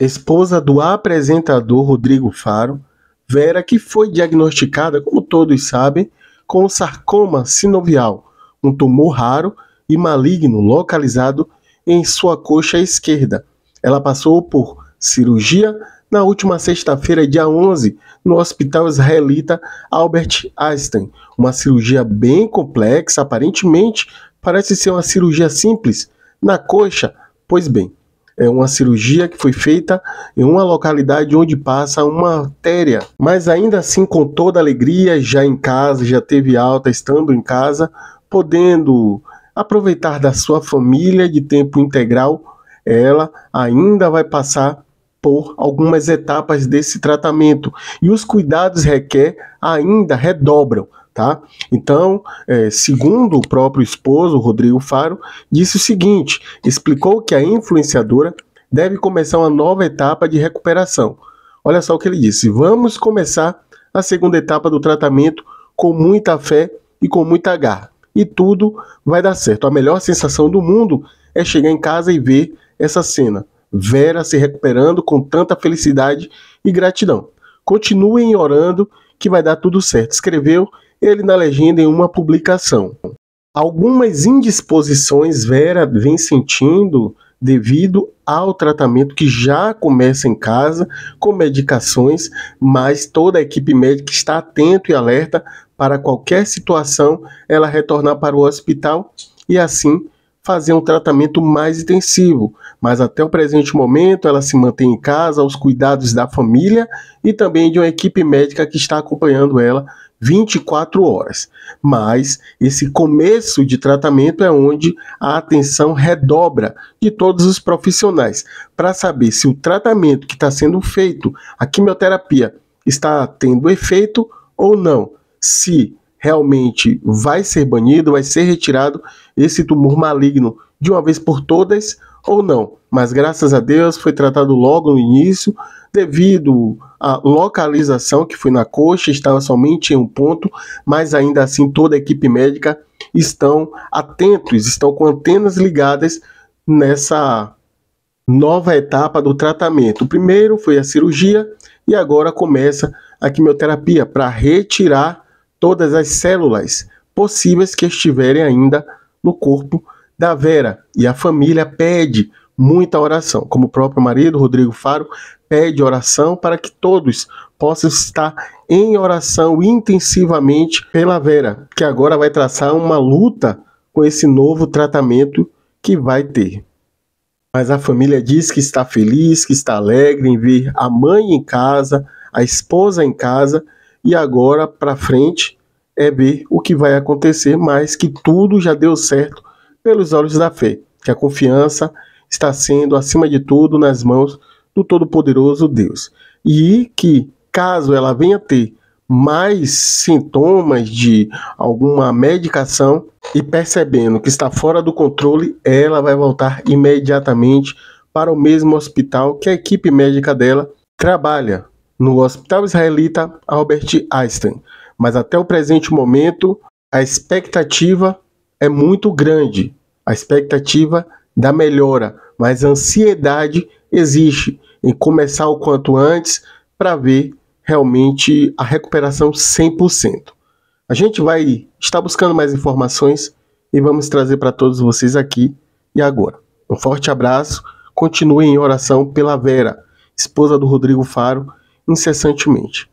esposa do apresentador Rodrigo Faro, Vera, que foi diagnosticada, como todos sabem, com sarcoma sinovial, um tumor raro e maligno localizado em sua coxa esquerda. Ela passou por cirurgia na última sexta-feira, dia 11, no Hospital Israelita Albert Einstein. Uma cirurgia bem complexa, aparentemente parece ser uma cirurgia simples na coxa. Pois bem, é uma cirurgia que foi feita em uma localidade onde passa uma artéria. Mas ainda assim, com toda alegria, já em casa, já teve alta estando em casa, podendo aproveitar da sua família de tempo integral, ela ainda vai passar por algumas etapas desse tratamento e os cuidados requer ainda redobram Tá? Então, é, segundo o próprio esposo, Rodrigo Faro, disse o seguinte: explicou que a influenciadora deve começar uma nova etapa de recuperação. Olha só o que ele disse: vamos começar a segunda etapa do tratamento com muita fé e com muita garra. E tudo vai dar certo. A melhor sensação do mundo é chegar em casa e ver essa cena. Vera se recuperando com tanta felicidade e gratidão. Continuem orando que vai dar tudo certo. Escreveu ele na legenda em uma publicação. Algumas indisposições Vera vem sentindo devido ao tratamento que já começa em casa com medicações, mas toda a equipe médica está atento e alerta para qualquer situação ela retornar para o hospital e assim fazer um tratamento mais intensivo, mas até o presente momento ela se mantém em casa aos cuidados da família e também de uma equipe médica que está acompanhando ela 24 horas. Mas esse começo de tratamento é onde a atenção redobra de todos os profissionais para saber se o tratamento que está sendo feito, a quimioterapia, está tendo efeito ou não. Se realmente vai ser banido, vai ser retirado esse tumor maligno de uma vez por todas ou não. Mas graças a Deus foi tratado logo no início, devido à localização que foi na coxa, estava somente em um ponto, mas ainda assim toda a equipe médica estão atentos, estão com antenas ligadas nessa nova etapa do tratamento. O primeiro foi a cirurgia e agora começa a quimioterapia para retirar todas as células possíveis que estiverem ainda no corpo da Vera e a família pede muita oração, como o próprio marido Rodrigo Faro pede oração para que todos possam estar em oração intensivamente pela Vera, que agora vai traçar uma luta com esse novo tratamento que vai ter. Mas a família diz que está feliz, que está alegre em ver a mãe em casa, a esposa em casa e agora para frente é ver o que vai acontecer, mas que tudo já deu certo pelos olhos da fé, que a confiança está sendo, acima de tudo, nas mãos do Todo-Poderoso Deus. E que, caso ela venha ter mais sintomas de alguma medicação e percebendo que está fora do controle, ela vai voltar imediatamente para o mesmo hospital que a equipe médica dela trabalha, no Hospital Israelita Albert Einstein. Mas até o presente momento, a expectativa é muito grande, a expectativa da melhora, mas a ansiedade existe em começar o quanto antes para ver realmente a recuperação 100%. A gente vai estar buscando mais informações e vamos trazer para todos vocês aqui e agora. Um forte abraço, continue em oração pela Vera, esposa do Rodrigo Faro, incessantemente.